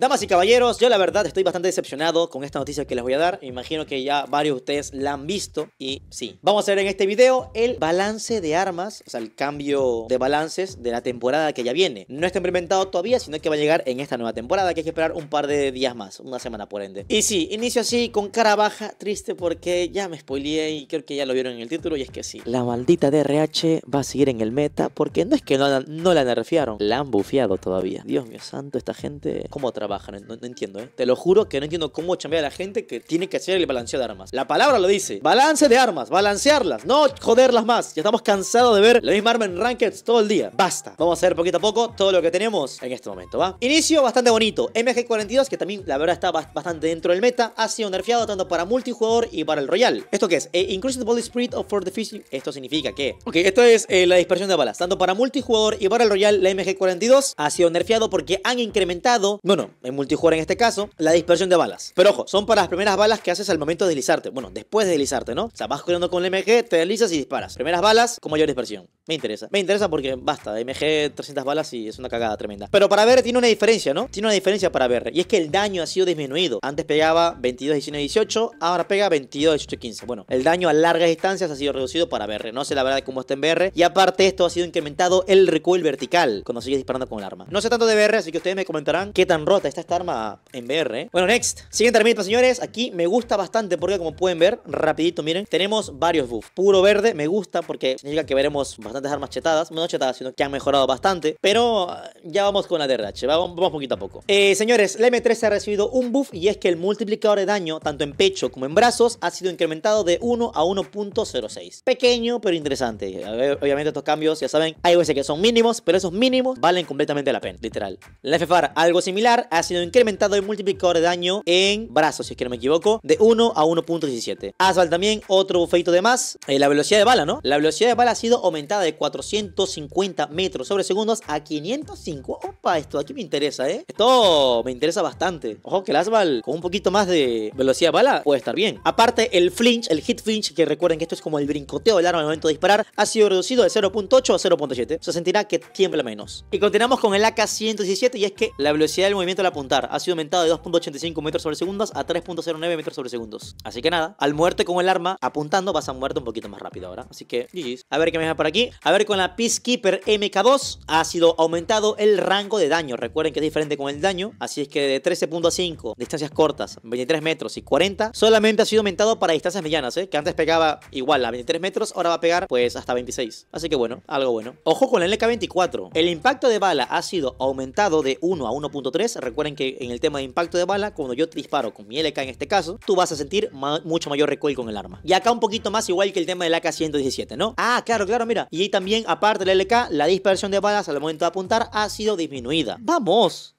Damas y caballeros, yo la verdad estoy bastante decepcionado con esta noticia que les voy a dar. imagino que ya varios de ustedes la han visto y sí. Vamos a ver en este video el balance de armas, o sea, el cambio de balances de la temporada que ya viene. No está implementado todavía, sino que va a llegar en esta nueva temporada, que hay que esperar un par de días más, una semana por ende. Y sí, inicio así con cara baja, triste porque ya me spoileé y creo que ya lo vieron en el título y es que sí. La maldita DRH va a seguir en el meta porque no es que no, no la nerfearon, la han bufeado todavía. Dios mío santo, esta gente, ¿cómo trabaja? bajan, No, entiendo, ¿eh? Te lo juro que no entiendo cómo chambea la gente que tiene que hacer el balanceo de armas. La palabra lo dice. Balance de armas, balancearlas, no joderlas más. Ya estamos cansados de ver la misma arma en Ranked todo el día. Basta. Vamos a hacer poquito a poco todo lo que tenemos en este momento, ¿va? Inicio bastante bonito. MG42, que también la verdad está bastante dentro del meta, ha sido nerfeado tanto para multijugador y para el Royal. ¿Esto qué es? E eh, Increase the Spirit of For the Fishing. Esto significa que... Ok, esto es eh, la dispersión de balas. Tanto para multijugador y para el Royal, la MG42 ha sido nerfeado porque han incrementado... no, no en multijugador en este caso, la dispersión de balas. Pero ojo, son para las primeras balas que haces al momento de deslizarte. Bueno, después de deslizarte, ¿no? O sea, vas corriendo con el MG, te deslizas y disparas. Primeras balas con mayor dispersión. Me interesa. Me interesa porque basta. MG 300 balas y es una cagada tremenda. Pero para ver tiene una diferencia, ¿no? Tiene una diferencia para ver. Y es que el daño ha sido disminuido. Antes pegaba 22, 19, 18. Ahora pega 22, 18, 15. Bueno, el daño a largas distancias ha sido reducido para BR. No sé la verdad de cómo está en BR. Y aparte esto ha sido incrementado el recoil vertical cuando sigues disparando con el arma. No sé tanto de BR, así que ustedes me comentarán qué tan rota está esta arma en BR. ¿eh? Bueno, next. Siguiente herramienta, señores. Aquí me gusta bastante porque como pueden ver, rapidito, miren. Tenemos varios buffs. Puro verde me gusta porque significa que veremos bastante Dejar armas chetadas, no chetadas, sino que han mejorado bastante, pero eh, ya vamos con la DRH, vamos, poquito a poco. Eh, señores, la M3 ha recibido un buff y es que el multiplicador de daño, tanto en pecho como en brazos, ha sido incrementado de 1 a 1.06. Pequeño, pero interesante. Eh, obviamente estos cambios, ya saben, hay veces que son mínimos, pero esos mínimos valen completamente la pena, literal. La FFAR, algo similar, ha sido incrementado el multiplicador de daño en brazos, si es que no me equivoco, de 1 a 1.17. Asval también, otro bufeito de más, la velocidad de bala, ¿no? La velocidad de bala ha sido aumentada de 450 metros sobre segundos a 505. Opa, esto aquí me interesa, ¿eh? Esto me interesa bastante. Ojo que el Asval con un poquito más de velocidad de bala puede estar bien. Aparte, el flinch, el hit flinch, que recuerden que esto es como el brincoteo del arma al momento de disparar, ha sido reducido de 0.8 a 0.7. Se sentirá que tiembla menos. Y continuamos con el AK-117 y es que la velocidad del movimiento al apuntar ha sido aumentada de 2.85 metros sobre segundos a 3.09 metros sobre segundos. Así que nada, al muerte con el arma apuntando vas a muerte un poquito más rápido ahora. Así que, A ver qué me deja por aquí. A ver, con la Peacekeeper MK2 ha sido aumentado el rango de daño. Recuerden que es diferente con el daño, así es que de 13.5, distancias cortas, 23 metros y 40, solamente ha sido aumentado para distancias medianas, ¿eh? Que antes pegaba igual a 23 metros, ahora va a pegar pues hasta 26. Así que bueno, algo bueno. Ojo con la LK24. El impacto de bala ha sido aumentado de 1 a 1.3. Recuerden que en el tema de impacto de bala, cuando yo disparo con mi LK en este caso, tú vas a sentir mucho mayor recoil con el arma. Y acá un poquito más igual que el tema de la AK-117, ¿no? Ah, claro, claro, mira. Y también, aparte del LK, la dispersión de balas al momento de apuntar ha sido disminuida. ¡Vamos!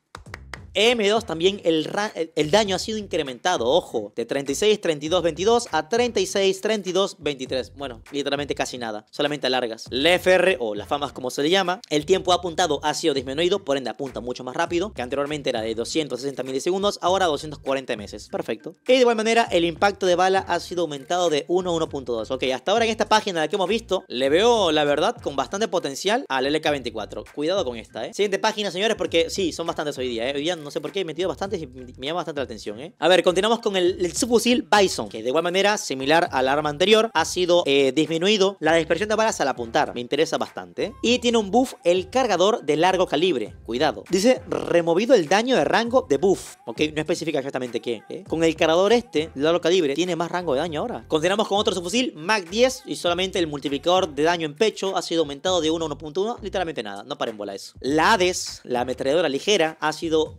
M2 también el, daño ha sido incrementado, ojo, de 36, 32, 22 a 36, 32, 23. Bueno, literalmente casi nada, solamente largas. La FR, o las famas como se le llama, el tiempo apuntado ha sido disminuido, por ende apunta mucho más rápido, que anteriormente era de 260 milisegundos, ahora 240 meses. Perfecto. Y de igual manera, el impacto de bala ha sido aumentado de 1 a 1.2. Ok, hasta ahora en esta página la que hemos visto, le veo, la verdad, con bastante potencial al LK24. Cuidado con esta, ¿eh? Siguiente página, señores, porque sí, son bastantes hoy día, ¿eh? no sé por qué, he metido bastante y me llama bastante la atención, ¿eh? A ver, continuamos con el, subfusil Bison, que de igual manera, similar al arma anterior, ha sido eh, disminuido la dispersión de balas al apuntar, me interesa bastante. Y tiene un buff el cargador de largo calibre, cuidado. Dice, removido el daño de rango de buff, ok, no especifica exactamente qué. ¿eh? Con el cargador este, largo calibre, tiene más rango de daño ahora. Continuamos con otro subfusil, Mac 10, y solamente el multiplicador de daño en pecho ha sido aumentado de 1 a 1.1, literalmente nada, no paren bola eso. La Hades, la ametralladora ligera, ha sido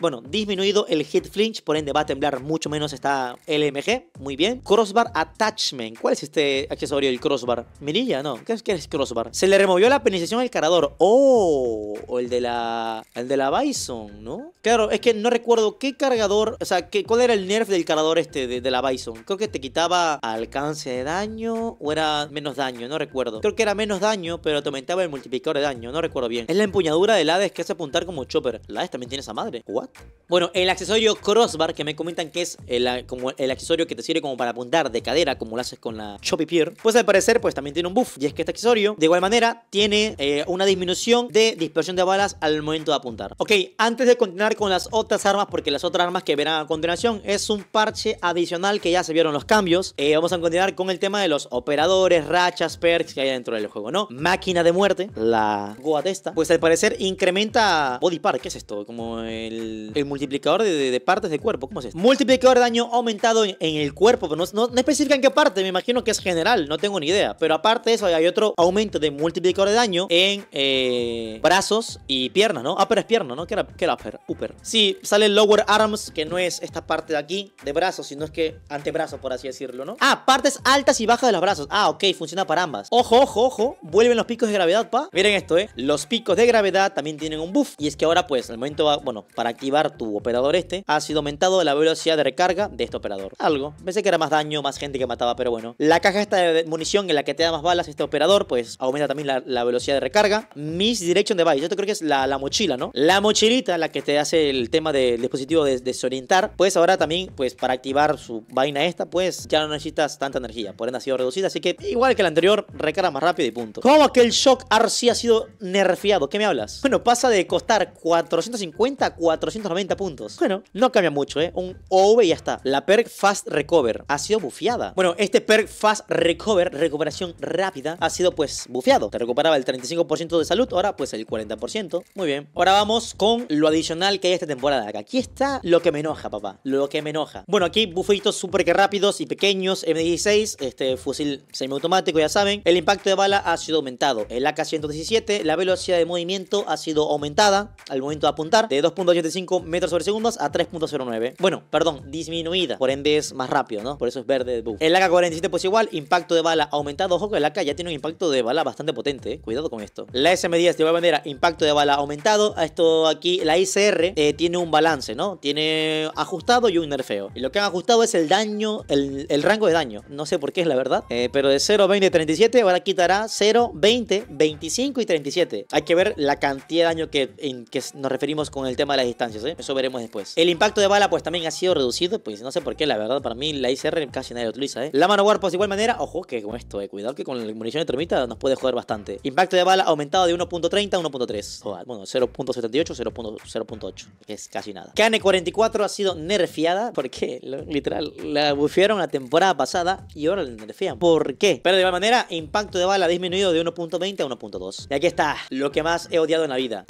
bueno, disminuido el hit flinch, por ende va a temblar mucho menos esta LMG. Muy bien. Crossbar attachment. ¿Cuál es este accesorio del crossbar? Mirilla, no. ¿Qué es, qué es crossbar? Se le removió la penalización al cargador. Oh, o el de la el de la Bison, ¿no? Claro, es que no recuerdo qué cargador, o sea, qué, cuál era el nerf del cargador este de, la Bison. Creo que te quitaba alcance de daño o era menos daño, no recuerdo. Creo que era menos daño, pero te aumentaba el multiplicador de daño, no recuerdo bien. Es la empuñadura del Hades que hace apuntar como chopper. La Hades también tiene esa madre. ¿What? Bueno, el accesorio crossbar que me comentan que es el, como el accesorio que te sirve como para apuntar de cadera, como lo haces con la Choppy Pier, pues al parecer pues también tiene un buff. Y es que este accesorio, de igual manera, tiene eh, una disminución de dispersión de balas al momento de apuntar. Ok, antes de continuar con las otras armas, porque las otras armas que verán a continuación es un parche adicional que ya se vieron los cambios, eh, vamos a continuar con el tema de los operadores, rachas, perks que hay dentro del juego, ¿no? Máquina de muerte, la Goatesta, pues al parecer incrementa body park, ¿qué es esto? Como... Eh, el, multiplicador de, partes de, cuerpo. ¿Cómo es esto? Multiplicador de daño aumentado en, el cuerpo, pero no, no, especifica en qué parte, me imagino que es general, no tengo ni idea. Pero aparte de eso, hay otro aumento de multiplicador de daño en eh, brazos y piernas, ¿no? Upper ah, es pierna, ¿no? ¿Qué era, upper? Upper. Sí, sale lower arms, que no es esta parte de aquí, de brazos, sino es que antebrazo, por así decirlo, ¿no? Ah, partes altas y bajas de los brazos. Ah, ok, funciona para ambas. Ojo, ojo, ojo, vuelven los picos de gravedad, pa. Miren esto, ¿eh? Los picos de gravedad también tienen un buff. Y es que ahora, pues, al momento, va, bueno, para activar tu operador este, ha sido aumentado la velocidad de recarga de este operador. Algo. Pensé que era más daño, más gente que mataba, pero bueno. La caja esta de munición en la que te da más balas este operador, pues aumenta también la, velocidad de recarga. Miss Direction Device, esto creo que es la, mochila, ¿no? La mochilita, la que te hace el tema del dispositivo de, desorientar, pues ahora también, pues para activar su vaina esta, pues ya no necesitas tanta energía. Por ende ha sido reducida, así que igual que la anterior, recarga más rápido y punto. ¿Cómo que el Shock RC ha sido nerfeado? ¿Qué me hablas? Bueno, pasa de costar 450 490 puntos. Bueno, no cambia mucho, ¿eh? Un OV y ya está. La perk Fast Recover ha sido bufiada. Bueno, este perk Fast Recover, recuperación rápida, ha sido pues bufiado. Te recuperaba el 35% de salud, ahora pues el 40%. Muy bien. Ahora vamos con lo adicional que hay esta temporada. Aquí está lo que me enoja, papá. Lo que me enoja. Bueno, aquí bufitos súper que rápidos y pequeños. M16, este fusil semiautomático, ya saben. El impacto de bala ha sido aumentado. El AK-117, la velocidad de movimiento ha sido aumentada al momento de apuntar de 2. 85 metros sobre segundos a 3.09. Bueno, perdón, disminuida. Por ende es más rápido, ¿no? Por eso es verde El AK-47 pues igual, impacto de bala aumentado. Ojo que el AK ya tiene un impacto de bala bastante potente, ¿eh? Cuidado con esto. La SM10 de bandera, impacto de bala aumentado. A Esto aquí, la ICR eh, tiene un balance, ¿no? Tiene ajustado y un nerfeo. Y lo que han ajustado es el daño, el, rango de daño. No sé por qué es la verdad. Eh, pero de 0, 20, 37 ahora quitará 0, 20, 25 y 37. Hay que ver la cantidad de daño que, que nos referimos con el tema de distancias, ¿eh? eso veremos después. El impacto de bala pues también ha sido reducido, pues no sé por qué, la verdad, para mí la ICR casi nadie lo utiliza. ¿eh? La mano Pues de igual manera, ojo que con esto, eh, cuidado que con la munición de termita nos puede joder bastante. Impacto de bala aumentado de 1.30 a 1.3, bueno 0.78, 0.0.8, es casi nada. Kane 44 ha sido nerfeada, porque literal, la bufearon la temporada pasada y ahora la nerfean. ¿Por qué? Pero de igual manera, impacto de bala disminuido de 1.20 a 1.2. Y aquí está, lo que más he odiado en la vida.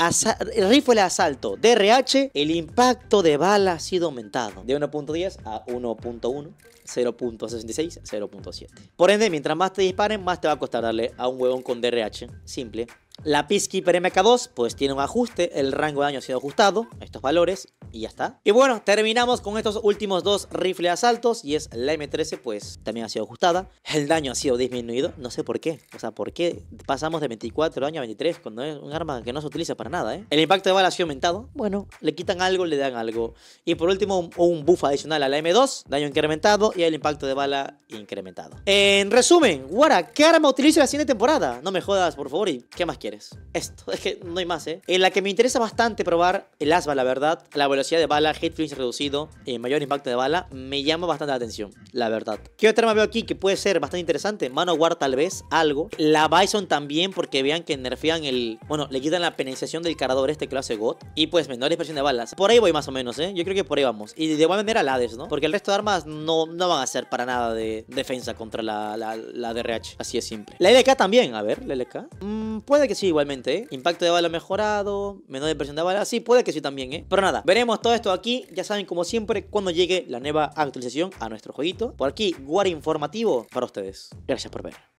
El rifle de asalto, el impacto de bala ha sido aumentado de 1.10 a 1.1. 0.66, 0.7. Por ende, mientras más te disparen, más te va a costar darle a un huevón con DRH. Simple. La Peacekeeper MK2 pues tiene un ajuste, el rango de daño ha sido ajustado, estos valores, y ya está. Y bueno, terminamos con estos últimos dos rifles asaltos y es la M13 pues también ha sido ajustada. El daño ha sido disminuido, no sé por qué. O sea, ¿por qué pasamos de 24 daño a 23 cuando es un arma que no se utiliza para nada, eh? El impacto de bala ha sido aumentado. Bueno, le quitan algo, le dan algo. Y por último, un, buff adicional a la M2, daño incrementado y el impacto de bala incrementado. En resumen, Guara, ¿qué arma utilizo la siguiente temporada? No me jodas, por favor, y ¿qué más quieres? Esto, es que no hay más, ¿eh? En la que me interesa bastante probar el asba, la verdad, la velocidad de bala, hit reducido, eh, mayor impacto de bala, me llama bastante la atención, la verdad. ¿Qué otra arma veo aquí que puede ser bastante interesante? Manowar tal vez, algo. La Bison también, porque vean que nerfean el... Bueno, le quitan la penalización del cargador este que lo hace God. Y pues menor expresión de balas. Por ahí voy más o menos, ¿eh? Yo creo que por ahí vamos. Y de igual manera la Hades, ¿no? Porque el resto de armas no, no van a ser para nada de defensa contra la, la, DRH. Así es simple. La LK también, a ver, la LK. Mm, puede que sí igualmente, ¿eh? Impacto de bala mejorado, menor expresión de bala. Sí, puede que sí también, ¿eh? Pero nada, veremos todo esto aquí. Ya saben, como siempre, cuando llegue la nueva actualización a nuestro jueguito. Por aquí, War Informativo para ustedes. Gracias por ver.